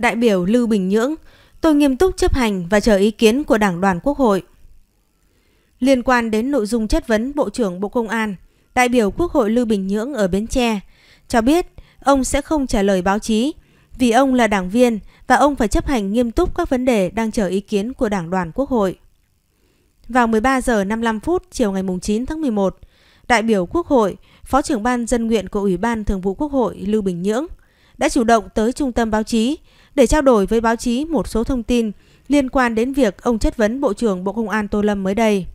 đại biểu Lưu Bình Nhưỡng, tôi nghiêm túc chấp hành và chờ ý kiến của Đảng đoàn Quốc hội. Liên quan đến nội dung chất vấn Bộ trưởng Bộ Công an, đại biểu Quốc hội Lưu Bình Nhưỡng ở Bến Tre cho biết ông sẽ không trả lời báo chí vì ông là đảng viên và ông phải chấp hành nghiêm túc các vấn đề đang chờ ý kiến của Đảng đoàn Quốc hội. Vào 13 giờ 55 phút chiều ngày 9 tháng 11, đại biểu Quốc hội, Phó trưởng ban dân nguyện của Ủy ban Thường vụ Quốc hội Lưu Bình Nhưỡng đã chủ động tới trung tâm báo chí để trao đổi với báo chí một số thông tin liên quan đến việc ông chất vấn Bộ trưởng Bộ Công an Tô Lâm mới đây.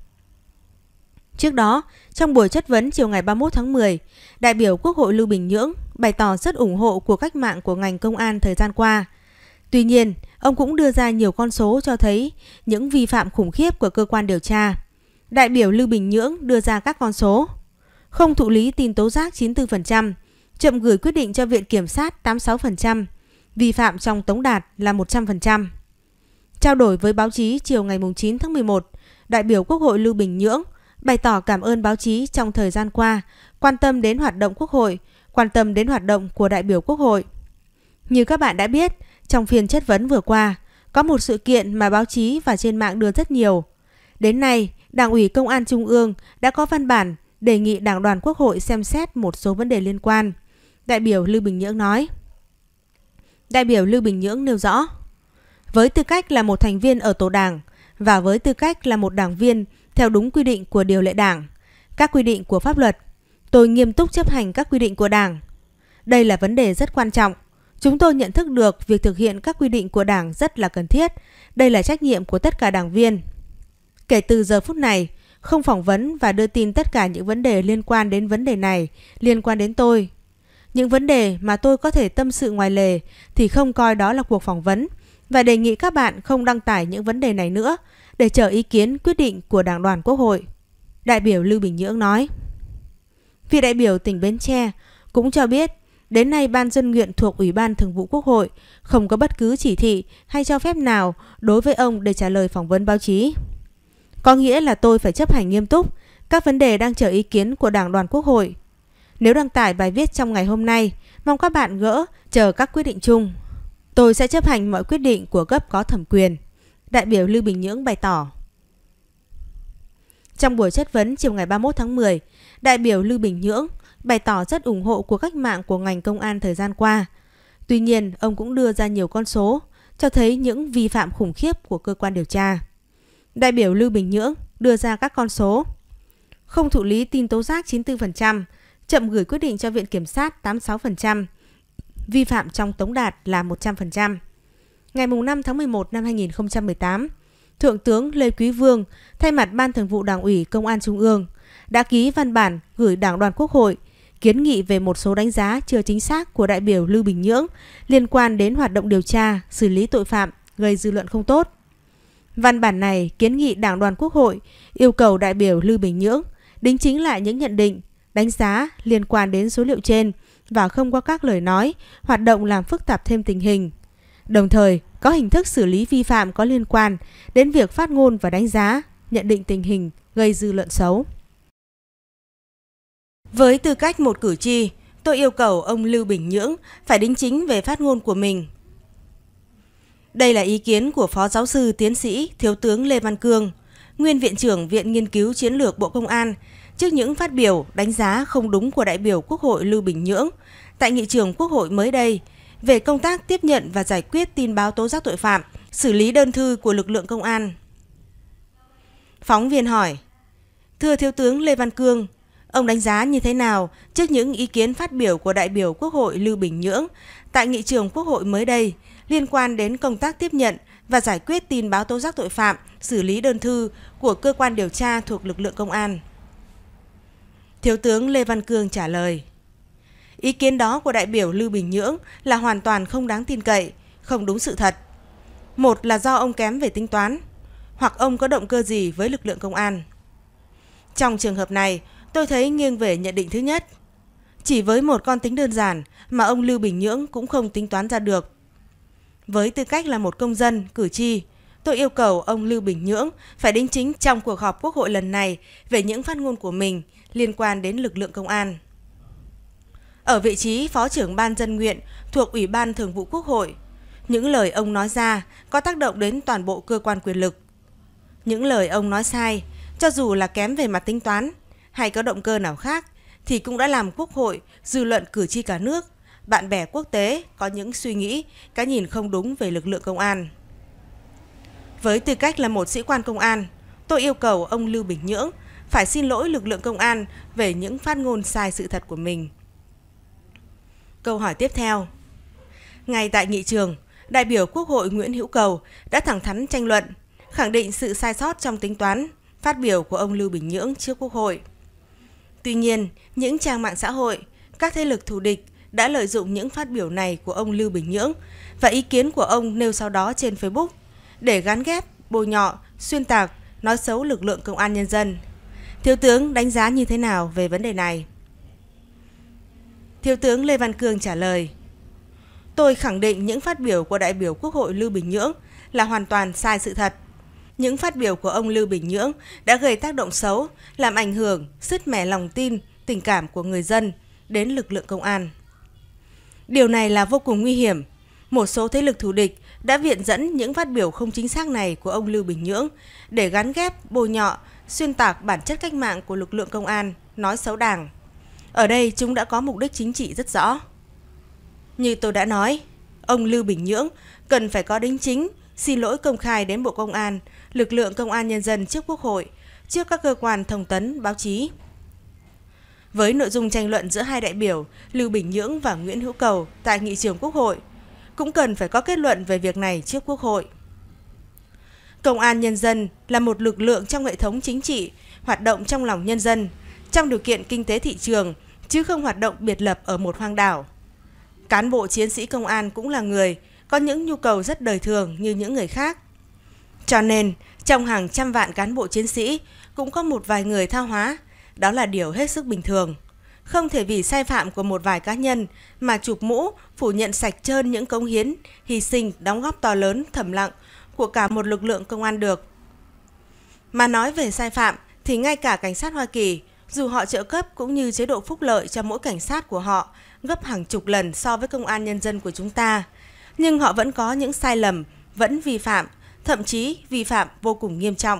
Trước đó, trong buổi chất vấn chiều ngày 31 tháng 10, đại biểu Quốc hội Lưu Bình Nhưỡng bày tỏ rất ủng hộ cuộc cách mạng của ngành công an thời gian qua. Tuy nhiên, ông cũng đưa ra nhiều con số cho thấy những vi phạm khủng khiếp của cơ quan điều tra. Đại biểu Lưu Bình Nhưỡng đưa ra các con số. Không thụ lý tin tố giác 94%, chậm gửi quyết định cho Viện Kiểm sát 86%, vi phạm trong tống đạt là 100%. Trao đổi với báo chí chiều ngày 9 tháng 11, đại biểu Quốc hội Lưu Bình Nhưỡng bày tỏ cảm ơn báo chí trong thời gian qua quan tâm đến hoạt động Quốc hội, quan tâm đến hoạt động của đại biểu Quốc hội. Như các bạn đã biết, trong phiên chất vấn vừa qua, có một sự kiện mà báo chí và trên mạng đưa rất nhiều. Đến nay, Đảng ủy Công an Trung ương đã có văn bản đề nghị Đảng đoàn Quốc hội xem xét một số vấn đề liên quan – đại biểu Lưu Bình Nhưỡng nói. Đại biểu Lưu Bình Nhưỡng nêu rõ, với tư cách là một thành viên ở tổ đảng và với tư cách là một đảng viên theo đúng quy định của điều lệ đảng, các quy định của pháp luật, tôi nghiêm túc chấp hành các quy định của đảng. Đây là vấn đề rất quan trọng. Chúng tôi nhận thức được việc thực hiện các quy định của đảng rất là cần thiết. Đây là trách nhiệm của tất cả đảng viên. Kể từ giờ phút này, không phỏng vấn và đưa tin tất cả những vấn đề liên quan đến vấn đề này, liên quan đến tôi, những vấn đề mà tôi có thể tâm sự ngoài lề thì không coi đó là cuộc phỏng vấn và đề nghị các bạn không đăng tải những vấn đề này nữa để chờ ý kiến quyết định của Đảng đoàn Quốc hội. Đại biểu Lưu Bình Nhưỡng nói. Vị đại biểu tỉnh Bến Tre cũng cho biết đến nay Ban dân nguyện thuộc Ủy ban Thường vụ Quốc hội không có bất cứ chỉ thị hay cho phép nào đối với ông để trả lời phỏng vấn báo chí. Có nghĩa là tôi phải chấp hành nghiêm túc các vấn đề đang chờ ý kiến của Đảng đoàn Quốc hội nếu đăng tải bài viết trong ngày hôm nay, mong các bạn gỡ, chờ các quyết định chung. Tôi sẽ chấp hành mọi quyết định của cấp có thẩm quyền. Đại biểu Lưu Bình Nhưỡng bày tỏ. Trong buổi chất vấn chiều ngày 31 tháng 10, đại biểu Lưu Bình Nhưỡng bày tỏ rất ủng hộ cuộc cách mạng của ngành công an thời gian qua. Tuy nhiên, ông cũng đưa ra nhiều con số, cho thấy những vi phạm khủng khiếp của cơ quan điều tra. Đại biểu Lưu Bình Nhưỡng đưa ra các con số. Không thụ lý tin tố giác 94%, chậm gửi quyết định cho Viện Kiểm sát 86%, vi phạm trong tống đạt là 100%. Ngày 5 tháng 11 năm 2018, Thượng tướng Lê Quý Vương thay mặt Ban Thường vụ Đảng ủy Công an Trung ương đã ký văn bản gửi Đảng đoàn Quốc hội kiến nghị về một số đánh giá chưa chính xác của đại biểu Lưu Bình Nhưỡng liên quan đến hoạt động điều tra, xử lý tội phạm gây dư luận không tốt. Văn bản này kiến nghị Đảng đoàn Quốc hội yêu cầu đại biểu Lưu Bình Nhưỡng đính chính lại những nhận định đánh giá liên quan đến số liệu trên và không qua các lời nói, hoạt động làm phức tạp thêm tình hình. Đồng thời, có hình thức xử lý vi phạm có liên quan đến việc phát ngôn và đánh giá, nhận định tình hình gây dư luận xấu. Với tư cách một cử tri, tôi yêu cầu ông Lưu Bình Nhưỡng phải đính chính về phát ngôn của mình. Đây là ý kiến của Phó Giáo sư Tiến sĩ Thiếu tướng Lê Văn Cương, Nguyên Viện trưởng Viện Nghiên cứu Chiến lược Bộ Công an, Trước những phát biểu đánh giá không đúng của đại biểu Quốc hội Lưu Bình Nhưỡng tại nghị trường Quốc hội mới đây về công tác tiếp nhận và giải quyết tin báo tố giác tội phạm, xử lý đơn thư của lực lượng công an. Phóng viên hỏi: Thưa thiếu tướng Lê Văn Cương, ông đánh giá như thế nào trước những ý kiến phát biểu của đại biểu Quốc hội Lưu Bình Nhưỡng tại nghị trường Quốc hội mới đây liên quan đến công tác tiếp nhận và giải quyết tin báo tố giác tội phạm, xử lý đơn thư của cơ quan điều tra thuộc lực lượng công an? Thiếu tướng Lê Văn Cương trả lời. Ý kiến đó của đại biểu Lưu Bình Nhưỡng là hoàn toàn không đáng tin cậy, không đúng sự thật. Một là do ông kém về tính toán, hoặc ông có động cơ gì với lực lượng công an. Trong trường hợp này, tôi thấy nghiêng về nhận định thứ nhất. Chỉ với một con tính đơn giản mà ông Lưu Bình Nhưỡng cũng không tính toán ra được. Với tư cách là một công dân, cử tri, tôi yêu cầu ông Lưu Bình Nhưỡng phải đính chính trong cuộc họp Quốc hội lần này về những phát ngôn của mình liên quan đến lực lượng công an. Ở vị trí Phó trưởng Ban dân nguyện thuộc Ủy ban Thường vụ Quốc hội, những lời ông nói ra có tác động đến toàn bộ cơ quan quyền lực. Những lời ông nói sai, cho dù là kém về mặt tính toán hay có động cơ nào khác, thì cũng đã làm Quốc hội, dư luận cử tri cả nước, bạn bè quốc tế có những suy nghĩ, cái nhìn không đúng về lực lượng công an. Với tư cách là một sĩ quan công an, tôi yêu cầu ông Lưu Bình Nhưỡng phải xin lỗi lực lượng công an về những phát ngôn sai sự thật của mình. Câu hỏi tiếp theo. Ngay tại nghị trường, đại biểu Quốc hội Nguyễn Hữu Cầu đã thẳng thắn tranh luận, khẳng định sự sai sót trong tính toán, phát biểu của ông Lưu Bình Nhưỡng trước Quốc hội. Tuy nhiên, những trang mạng xã hội, các thế lực thù địch đã lợi dụng những phát biểu này của ông Lưu Bình Nhưỡng và ý kiến của ông nêu sau đó trên Facebook để gắn ghép, bôi nhọ, xuyên tạc, nói xấu lực lượng công an nhân dân. Thiếu tướng đánh giá như thế nào về vấn đề này? Thiếu tướng Lê Văn Cương trả lời: Tôi khẳng định những phát biểu của đại biểu Quốc hội Lưu Bình Nhưỡng là hoàn toàn sai sự thật. Những phát biểu của ông Lưu Bình Nhưỡng đã gây tác động xấu, làm ảnh hưởng, sứt mẻ lòng tin, tình cảm của người dân đến lực lượng công an. Điều này là vô cùng nguy hiểm. Một số thế lực thù địch đã viện dẫn những phát biểu không chính xác này của ông Lưu Bình Nhưỡng để gắn ghép, bôi nhọ, xuyên tạc bản chất cách mạng của lực lượng công an, nói xấu đảng. Ở đây chúng đã có mục đích chính trị rất rõ. Như tôi đã nói, ông Lưu Bình Nhưỡng cần phải có đính chính, xin lỗi công khai đến Bộ Công an, lực lượng công an nhân dân trước Quốc hội, trước các cơ quan thông tấn, báo chí. Với nội dung tranh luận giữa hai đại biểu Lưu Bình Nhưỡng và Nguyễn Hữu Cầu tại nghị trường Quốc hội, cũng cần phải có kết luận về việc này trước Quốc hội. Công an nhân dân là một lực lượng trong hệ thống chính trị, hoạt động trong lòng nhân dân, trong điều kiện kinh tế thị trường, chứ không hoạt động biệt lập ở một hoang đảo. Cán bộ chiến sĩ công an cũng là người, có những nhu cầu rất đời thường như những người khác. Cho nên, trong hàng trăm vạn cán bộ chiến sĩ cũng có một vài người tha hóa, đó là điều hết sức bình thường không thể vì sai phạm của một vài cá nhân mà chụp mũ, phủ nhận sạch trơn những cống hiến, hy sinh, đóng góp to lớn, thầm lặng của cả một lực lượng công an được. Mà nói về sai phạm thì ngay cả cảnh sát Hoa Kỳ, dù họ trợ cấp cũng như chế độ phúc lợi cho mỗi cảnh sát của họ gấp hàng chục lần so với công an nhân dân của chúng ta, nhưng họ vẫn có những sai lầm, vẫn vi phạm, thậm chí vi phạm vô cùng nghiêm trọng.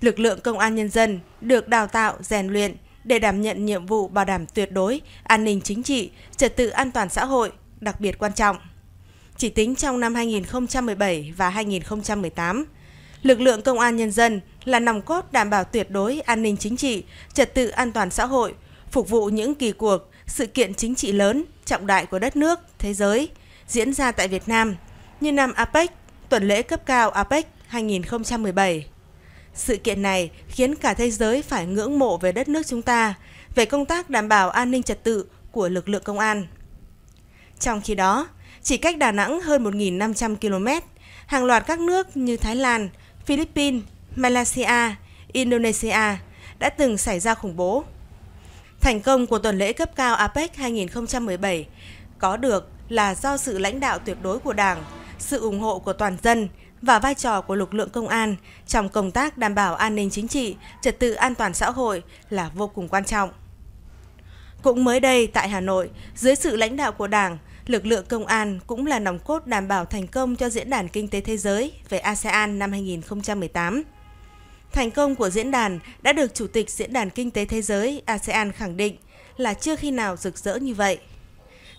Lực lượng công an nhân dân được đào tạo, rèn luyện, để đảm nhận nhiệm vụ bảo đảm tuyệt đối an ninh chính trị, trật tự an toàn xã hội đặc biệt quan trọng. Chỉ tính trong năm 2017 và 2018, lực lượng công an nhân dân là nòng cốt đảm bảo tuyệt đối an ninh chính trị, trật tự an toàn xã hội, phục vụ những kỳ cuộc, sự kiện chính trị lớn, trọng đại của đất nước, thế giới diễn ra tại Việt Nam như năm APEC, tuần lễ cấp cao APEC 2017, sự kiện này khiến cả thế giới phải ngưỡng mộ về đất nước chúng ta, về công tác đảm bảo an ninh trật tự của lực lượng công an. Trong khi đó, chỉ cách Đà Nẵng hơn 1.500 km, hàng loạt các nước như Thái Lan, Philippines, Malaysia, Indonesia đã từng xảy ra khủng bố. Thành công của tuần lễ cấp cao APEC 2017 có được là do sự lãnh đạo tuyệt đối của Đảng, sự ủng hộ của toàn dân, và vai trò của lực lượng công an trong công tác đảm bảo an ninh chính trị, trật tự an toàn xã hội là vô cùng quan trọng. Cũng mới đây tại Hà Nội, dưới sự lãnh đạo của Đảng, lực lượng công an cũng là nòng cốt đảm bảo thành công cho Diễn đàn Kinh tế Thế giới về ASEAN năm 2018. Thành công của diễn đàn đã được Chủ tịch Diễn đàn Kinh tế Thế giới ASEAN khẳng định là chưa khi nào rực rỡ như vậy.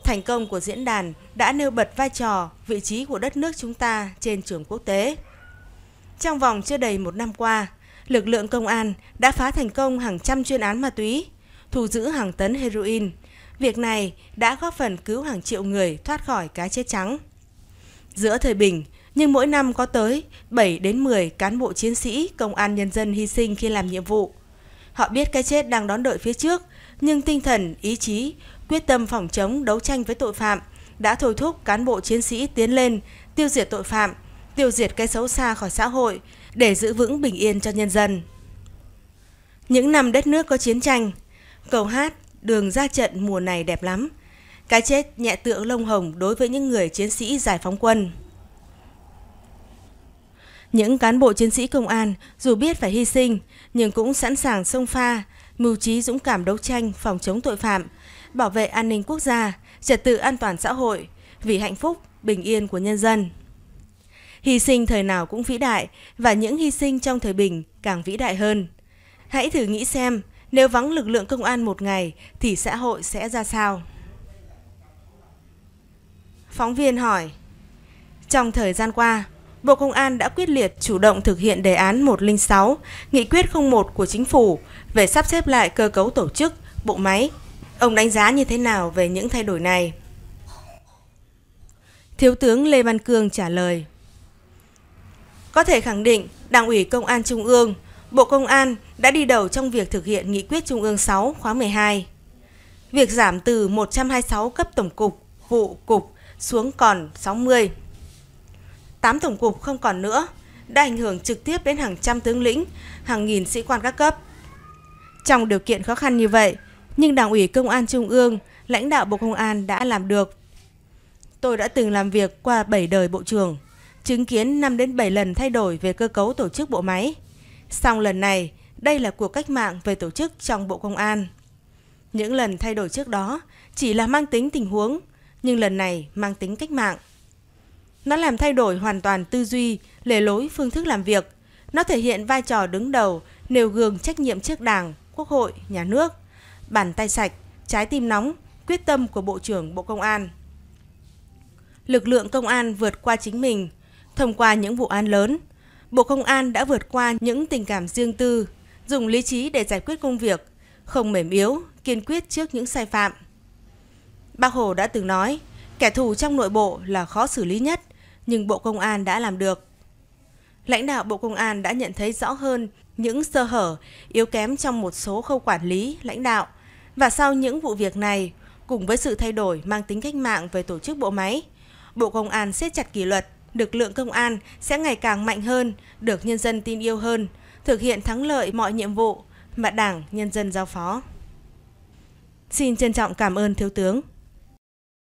Thành công của diễn đàn đã nêu bật vai trò, vị trí của đất nước chúng ta trên trường quốc tế. Trong vòng chưa đầy một năm qua, lực lượng công an đã phá thành công hàng trăm chuyên án ma túy, thu giữ hàng tấn heroin. Việc này đã góp phần cứu hàng triệu người thoát khỏi cái chết trắng. Giữa thời bình, nhưng mỗi năm có tới 7 đến 10 cán bộ chiến sĩ công an nhân dân hy sinh khi làm nhiệm vụ. Họ biết cái chết đang đón đợi phía trước, nhưng tinh thần, ý chí quyết tâm phòng chống đấu tranh với tội phạm, đã thôi thúc cán bộ chiến sĩ tiến lên, tiêu diệt tội phạm, tiêu diệt cái xấu xa khỏi xã hội để giữ vững bình yên cho nhân dân. Những năm đất nước có chiến tranh, cầu hát, đường ra trận mùa này đẹp lắm. Cái chết nhẹ tựa lông hồng đối với những người chiến sĩ giải phóng quân. Những cán bộ chiến sĩ công an dù biết phải hy sinh nhưng cũng sẵn sàng sông pha mưu trí dũng cảm đấu tranh phòng chống tội phạm, bảo vệ an ninh quốc gia, trật tự an toàn xã hội vì hạnh phúc, bình yên của nhân dân. Hy sinh thời nào cũng vĩ đại và những hy sinh trong thời bình càng vĩ đại hơn. Hãy thử nghĩ xem, nếu vắng lực lượng công an một ngày thì xã hội sẽ ra sao? Phóng viên hỏi, trong thời gian qua, Bộ Công an đã quyết liệt chủ động thực hiện đề án 106, nghị quyết 01 của Chính phủ về sắp xếp lại cơ cấu tổ chức, bộ máy. Ông đánh giá như thế nào về những thay đổi này? Thiếu tướng Lê Văn Cương trả lời. Có thể khẳng định, Đảng ủy Công an Trung ương, Bộ Công an đã đi đầu trong việc thực hiện nghị quyết Trung ương 6 khóa 12. Việc giảm từ 126 cấp tổng cục, vụ cục xuống còn 60 8 tổng cục không còn nữa, đã ảnh hưởng trực tiếp đến hàng trăm tướng lĩnh, hàng nghìn sĩ quan các cấp. Trong điều kiện khó khăn như vậy, nhưng Đảng ủy Công an Trung ương, lãnh đạo Bộ Công an đã làm được. Tôi đã từng làm việc qua 7 đời Bộ trưởng, chứng kiến 5 đến 7 lần thay đổi về cơ cấu tổ chức bộ máy. Song lần này, đây là cuộc cách mạng về tổ chức trong Bộ Công an. Những lần thay đổi trước đó chỉ là mang tính tình huống, nhưng lần này mang tính cách mạng. Nó làm thay đổi hoàn toàn tư duy, lề lối, phương thức làm việc. Nó thể hiện vai trò đứng đầu, nêu gương trách nhiệm trước Đảng, Quốc hội, nhà nước. Bàn tay sạch, trái tim nóng, quyết tâm của Bộ trưởng Bộ Công an. Lực lượng công an vượt qua chính mình thông qua những vụ án lớn. Bộ Công an đã vượt qua những tình cảm riêng tư, dùng lý trí để giải quyết công việc, không mềm yếu, kiên quyết trước những sai phạm. Bác Hồ đã từng nói, kẻ thù trong nội bộ là khó xử lý nhất, nhưng Bộ Công an đã làm được. Lãnh đạo Bộ Công an đã nhận thấy rõ hơn những sơ hở, yếu kém trong một số khâu quản lý, lãnh đạo. Và sau những vụ việc này, cùng với sự thay đổi mang tính cách mạng về tổ chức bộ máy, Bộ Công an siết chặt kỷ luật, lực lượng công an sẽ ngày càng mạnh hơn, được nhân dân tin yêu hơn, thực hiện thắng lợi mọi nhiệm vụ mà Đảng, nhân dân giao phó. Xin trân trọng cảm ơn Thiếu tướng.